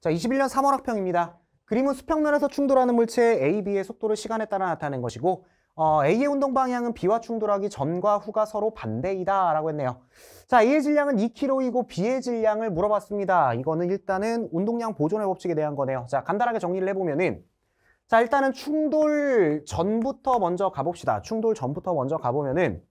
자, 21년 3월 학평입니다. 그림은 수평면에서 충돌하는 물체의 A, B의 속도를 시간에 따라 나타낸 것이고 어, A의 운동 방향은 B와 충돌하기 전과 후가 서로 반대이다 라고 했네요. 자, A의 질량은 2kg이고 B의 질량을 물어봤습니다. 이거는 일단은 운동량 보존의 법칙에 대한 거네요. 자, 간단하게 정리를 해보면은 자, 일단은 충돌 전부터 먼저 가봅시다. 충돌 전부터 먼저 가보면은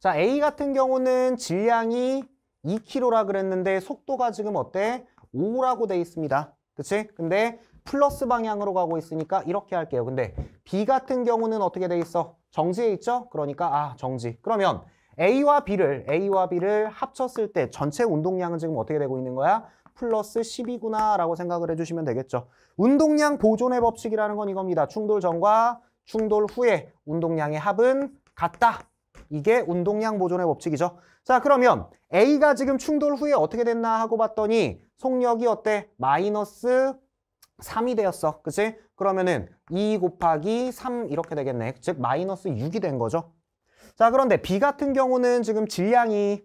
자, A 같은 경우는 질량이 2kg라 그랬는데 속도가 지금 어때? 5라고 돼 있습니다. 그치? 근데 플러스 방향으로 가고 있으니까 이렇게 할게요. 근데 B 같은 경우는 어떻게 돼 있어? 정지에 있죠? 그러니까 아 정지. 그러면 A와 B를 A와 B를 합쳤을 때 전체 운동량은 지금 어떻게 되고 있는 거야? 플러스 10이구나 라고 생각을 해주시면 되겠죠. 운동량 보존의 법칙이라는 건 이겁니다. 충돌 전과 충돌 후에 운동량의 합은 같다. 이게 운동량 보존의 법칙이죠. 자 그러면 A가 지금 충돌 후에 어떻게 됐나 하고 봤더니 속력이 어때? 마이너스 3이 되었어. 그치? 그러면은 2 곱하기 3 이렇게 되겠네. 즉 마이너스 6이 된 거죠. 자 그런데 B 같은 경우는 지금 질량이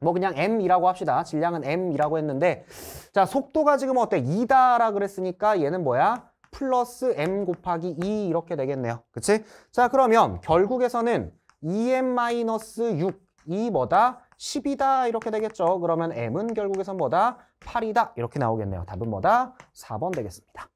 뭐 그냥 M이라고 합시다. 질량은 M이라고 했는데 자 속도가 지금 어때? 2다라 그랬으니까 얘는 뭐야? 플러스 M 곱하기 2 이렇게 되겠네요. 그치? 자 그러면 결국에서는 2M 마이너스 6이 뭐다? 10이다 이렇게 되겠죠. 그러면 M은 결국에선 뭐다? 8이다 이렇게 나오겠네요. 답은 뭐다? 4번 되겠습니다.